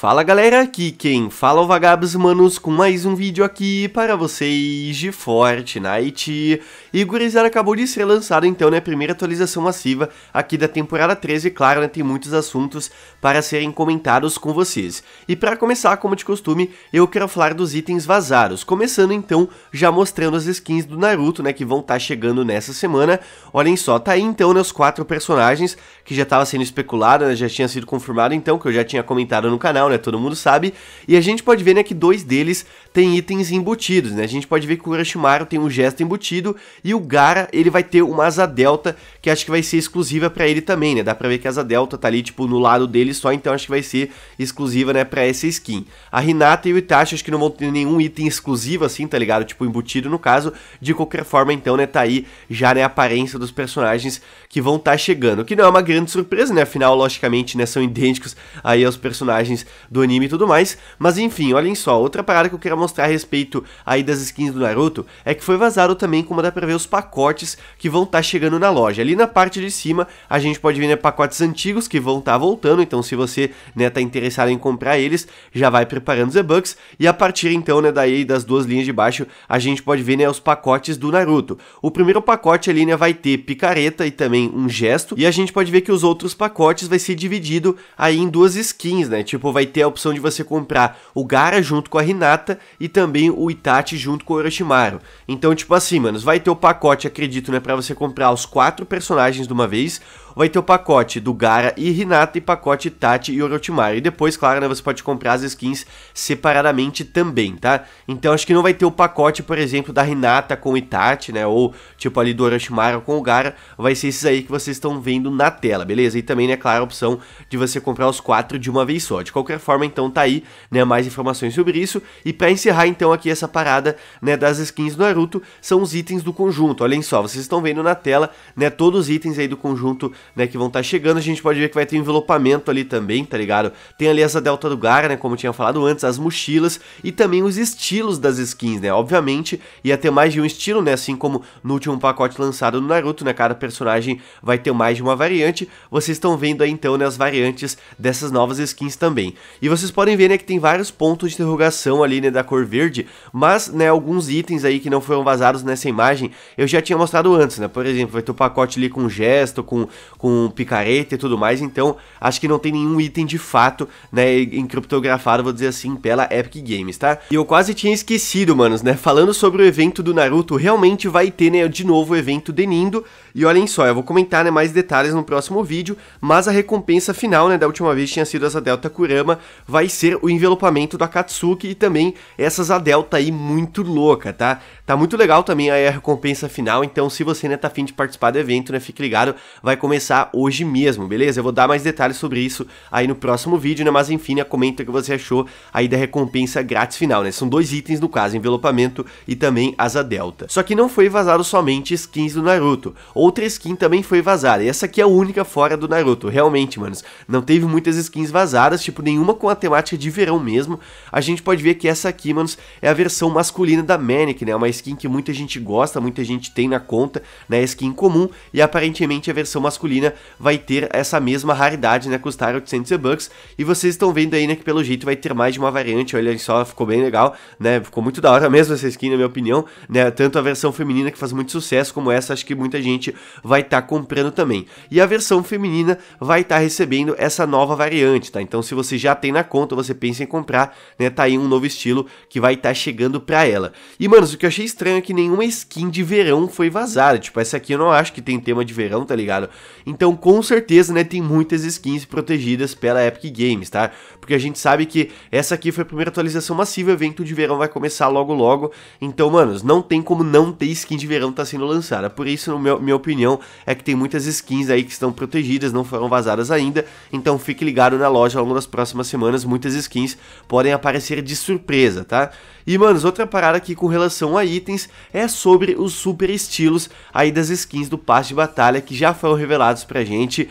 Fala galera, aqui quem fala é o Vagabos Manos com mais um vídeo aqui para vocês de Fortnite. E gurizada acabou de ser lançado então, né, primeira atualização massiva aqui da temporada 13, claro, né, tem muitos assuntos para serem comentados com vocês. E para começar, como de costume, eu quero falar dos itens vazados, começando então já mostrando as skins do Naruto, né, que vão estar tá chegando nessa semana. Olhem só, tá aí então, né, os quatro personagens que já estava sendo especulado, né, já tinha sido confirmado então, que eu já tinha comentado no canal, né? Todo mundo sabe. E a gente pode ver, né, que dois deles têm itens embutidos, né? A gente pode ver que o Urashimaru tem um gesto embutido e o Gara, ele vai ter uma asa delta, que acho que vai ser exclusiva para ele também, né? Dá pra ver que a asa delta tá ali, tipo, no lado dele só, então acho que vai ser exclusiva, né, pra essa skin. A Hinata e o Itachi acho que não vão ter nenhum item exclusivo, assim, tá ligado? Tipo, embutido no caso. De qualquer forma, então, né, tá aí já, né, a aparência dos personagens que vão estar tá chegando. que não é uma grande surpresa, né? Afinal, logicamente, né, são idênticos aí aos personagens do anime e tudo mais. Mas enfim, olhem só, outra parada que eu quero mostrar a respeito aí das skins do Naruto é que foi vazado também como dá pra ver os pacotes que vão estar tá chegando na loja. Ali na parte de cima a gente pode ver né, pacotes antigos que vão estar tá voltando, então se você né, tá interessado em comprar eles, já vai preparando os e-bucks. E a partir então né, daí das duas linhas de baixo a gente pode ver né, os pacotes do Naruto. O primeiro pacote ali né, vai ter picareta e também um gesto, e a gente pode ver que os outros pacotes vai ser dividido aí em duas skins, né? Tipo, vai ter a opção de você comprar o Gara junto com a Rinata e também o Itachi junto com o Orochimaru. Então, tipo assim, mano, vai ter o pacote, acredito, né, para você comprar os quatro personagens de uma vez vai ter o pacote do Gara e Rinata e pacote Tati e Orochimaru. E depois, claro, né, você pode comprar as skins separadamente também, tá? Então acho que não vai ter o pacote, por exemplo, da Rinata com o Itachi, né? Ou tipo ali do Orochimaru com o Gara. Vai ser esses aí que vocês estão vendo na tela, beleza? E também, né, claro, a opção de você comprar os quatro de uma vez só. De qualquer forma, então tá aí, né, mais informações sobre isso. E para encerrar então aqui essa parada, né, das skins do Naruto, são os itens do conjunto. Olhem só, vocês estão vendo na tela, né, todos os itens aí do conjunto né, que vão estar tá chegando, a gente pode ver que vai ter envelopamento ali também, tá ligado? Tem ali essa Delta do Gara, né, como tinha falado antes, as mochilas e também os estilos das skins, né? Obviamente ia ter mais de um estilo, né, assim como no último pacote lançado no Naruto, né, cada personagem vai ter mais de uma variante. Vocês estão vendo aí então, né, as variantes dessas novas skins também. E vocês podem ver, né, que tem vários pontos de interrogação ali, né, da cor verde, mas, né, alguns itens aí que não foram vazados nessa imagem, eu já tinha mostrado antes, né? Por exemplo, vai ter o um pacote ali com gesto, com com picareta e tudo mais, então acho que não tem nenhum item de fato, né, encriptografado, vou dizer assim, pela Epic Games, tá? E eu quase tinha esquecido, manos, né, falando sobre o evento do Naruto, realmente vai ter, né, de novo o evento de Nindo, e olhem só, eu vou comentar, né, mais detalhes no próximo vídeo, mas a recompensa final, né, da última vez tinha sido essa Delta Kurama, vai ser o envelopamento do Akatsuki e também essas a Delta aí muito louca, tá? Tá muito legal também a recompensa final, então se você, né, tá afim de participar do evento, né, fique ligado, vai começar começar hoje mesmo, beleza? Eu vou dar mais detalhes sobre isso aí no próximo vídeo, né? Mas enfim, né, comenta o que você achou aí da recompensa grátis final, né? São dois itens no caso, envelopamento e também asa delta. Só que não foi vazado somente skins do Naruto. Outra skin também foi vazada, e essa aqui é a única fora do Naruto, realmente, manos. Não teve muitas skins vazadas, tipo nenhuma com a temática de verão mesmo. A gente pode ver que essa aqui, manos, é a versão masculina da Manic, né? Uma skin que muita gente gosta, muita gente tem na conta, né? É skin comum e aparentemente é a versão masculina vai ter essa mesma raridade, né, custar 800 bucks. E vocês estão vendo aí, né, que pelo jeito vai ter mais de uma variante, olha só, ficou bem legal, né, ficou muito da hora mesmo essa skin, na minha opinião, né, tanto a versão feminina que faz muito sucesso, como essa, acho que muita gente vai estar tá comprando também. E a versão feminina vai estar tá recebendo essa nova variante, tá, então se você já tem na conta, você pensa em comprar, né, tá aí um novo estilo que vai estar tá chegando pra ela. E, mano, o que eu achei estranho é que nenhuma skin de verão foi vazada, tipo, essa aqui eu não acho que tem tema de verão, tá ligado? Então, com certeza, né, tem muitas skins protegidas pela Epic Games, tá? Porque a gente sabe que essa aqui foi a primeira atualização massiva, o evento de verão vai começar logo logo. Então, manos, não tem como não ter skin de verão tá sendo lançada. Por isso, na minha opinião, é que tem muitas skins aí que estão protegidas, não foram vazadas ainda. Então, fique ligado na loja ao longo das próximas semanas, muitas skins podem aparecer de surpresa, tá? E, manos, outra parada aqui com relação a itens é sobre os super estilos aí das skins do passe de batalha que já foram revelados para a gente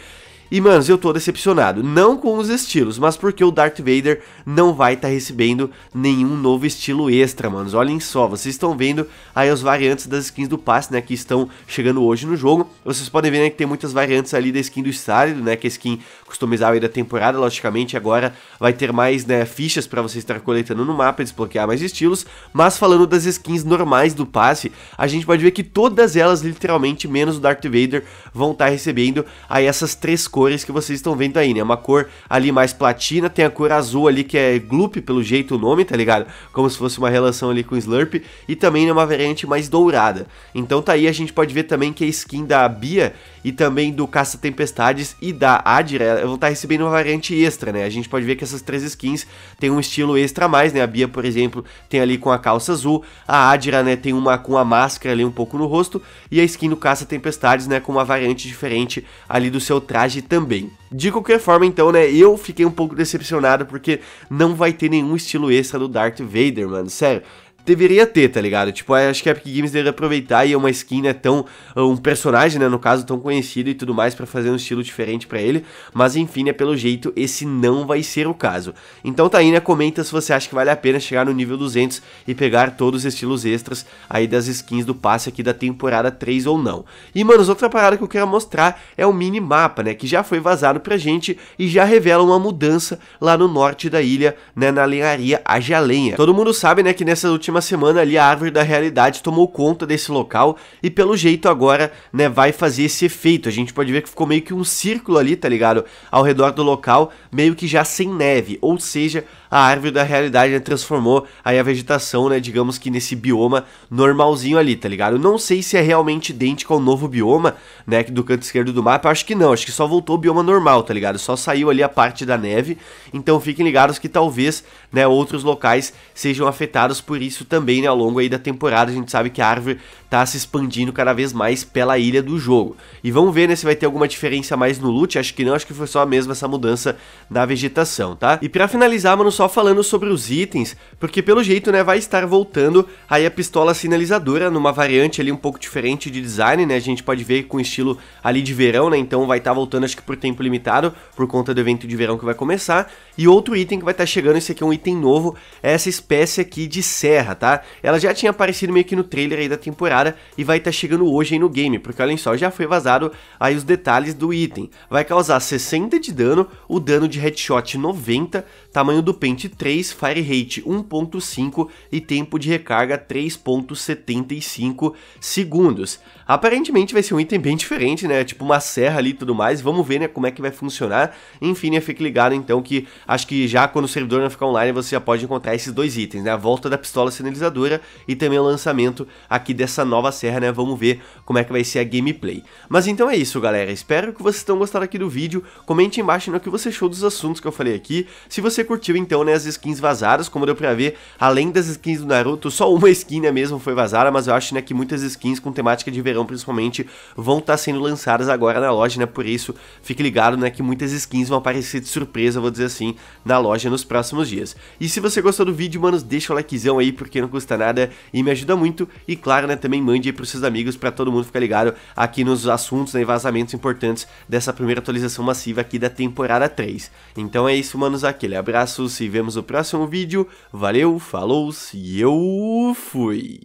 e, manos eu tô decepcionado. Não com os estilos, mas porque o Darth Vader não vai estar tá recebendo nenhum novo estilo extra, manos. Olhem só, vocês estão vendo aí as variantes das skins do passe, né, que estão chegando hoje no jogo. Vocês podem ver, né, que tem muitas variantes ali da skin do Stalido, né, que é a skin customizável da temporada, logicamente. Agora vai ter mais, né, fichas para você estar coletando no mapa, desbloquear mais estilos. Mas falando das skins normais do passe, a gente pode ver que todas elas, literalmente, menos o Darth Vader, vão estar tá recebendo aí essas três coisas cores que vocês estão vendo aí, né? Uma cor ali mais platina, tem a cor azul ali que é gloop, pelo jeito o nome, tá ligado? Como se fosse uma relação ali com Slurp, e também né, uma variante mais dourada. Então tá aí, a gente pode ver também que a skin da Bia e também do Caça Tempestades e da Adira vão estar tá recebendo uma variante extra, né? A gente pode ver que essas três skins têm um estilo extra a mais, né? A Bia, por exemplo, tem ali com a calça azul, a Adira, né, tem uma com a máscara ali um pouco no rosto, e a skin do Caça Tempestades, né, com uma variante diferente ali do seu traje também. De qualquer forma, então, né, eu fiquei um pouco decepcionado porque não vai ter nenhum estilo extra do Darth Vader, mano, sério deveria ter, tá ligado? Tipo, é, acho que a Epic Games deveria aproveitar e é uma skin, né, tão. É, um personagem, né, no caso, tão conhecido e tudo mais, para fazer um estilo diferente para ele. Mas enfim, né, pelo jeito, esse não vai ser o caso. Então tá aí, né? Comenta se você acha que vale a pena chegar no nível 200 e pegar todos os estilos extras aí das skins do passe aqui da temporada 3 ou não. E, manos, outra parada que eu quero mostrar é o minimapa, né? Que já foi vazado pra gente e já revela uma mudança lá no norte da ilha, né? Na lenharia Ajalenha. Todo mundo sabe, né, que nessa última uma semana ali a árvore da realidade tomou conta desse local e pelo jeito agora, né, vai fazer esse efeito. A gente pode ver que ficou meio que um círculo ali, tá ligado? Ao redor do local, meio que já sem neve, ou seja, a árvore da realidade né, transformou aí a vegetação, né, digamos que nesse bioma normalzinho ali, tá ligado? Eu não sei se é realmente idêntico ao novo bioma, né, do canto esquerdo do mapa, acho que não, acho que só voltou o bioma normal, tá ligado? Só saiu ali a parte da neve, então fiquem ligados que talvez, né, outros locais sejam afetados por isso também, né, ao longo aí da temporada, a gente sabe que a árvore tá se expandindo cada vez mais pela ilha do jogo. E vamos ver, né, se vai ter alguma diferença mais no loot, acho que não, acho que foi só mesmo essa mudança na vegetação, tá? E para finalizar, mano, só falando sobre os itens, porque pelo jeito, né, vai estar voltando aí a pistola sinalizadora numa variante ali um pouco diferente de design, né? A gente pode ver com estilo ali de verão, né? Então vai estar tá voltando acho que por tempo limitado, por conta do evento de verão que vai começar. E outro item que vai estar tá chegando, esse aqui é um item novo, é essa espécie aqui de serra, tá? Ela já tinha aparecido meio que no trailer aí da temporada e vai estar tá chegando hoje aí no game, porque olhem só, já foi vazado aí os detalhes do item. Vai causar 60 de dano, o dano de headshot 90, tamanho do pente 3, fire rate 1.5 e tempo de recarga 3.75 segundos. Aparentemente vai ser um item bem diferente, né? Tipo uma serra ali e tudo mais. Vamos ver, né, como é que vai funcionar. Enfim, né, fique ligado então que acho que já quando o servidor não ficar online você já pode encontrar esses dois itens, né? A volta da pistola sinalizadora e também o lançamento aqui dessa nova serra, né? Vamos ver como é que vai ser a gameplay. Mas então é isso, galera. Espero que vocês tenham gostado aqui do vídeo. Comente embaixo no que você achou dos assuntos que eu falei aqui. Se você você curtiu então né, as skins vazadas, como deu pra ver, além das skins do Naruto, só uma skin né, mesmo foi vazada, mas eu acho né, que muitas skins com temática de verão principalmente vão estar tá sendo lançadas agora na loja, né, por isso fique ligado né, que muitas skins vão aparecer de surpresa, vou dizer assim, na loja nos próximos dias. E se você gostou do vídeo, manos, deixa o likezão aí, porque não custa nada e me ajuda muito, e claro, né, também mande aí pros seus amigos para todo mundo ficar ligado aqui nos assuntos né, e vazamentos importantes dessa primeira atualização massiva aqui da temporada 3. Então é isso, manos, aquele abraço abraços e vemos no próximo vídeo. Valeu, falou e eu fui!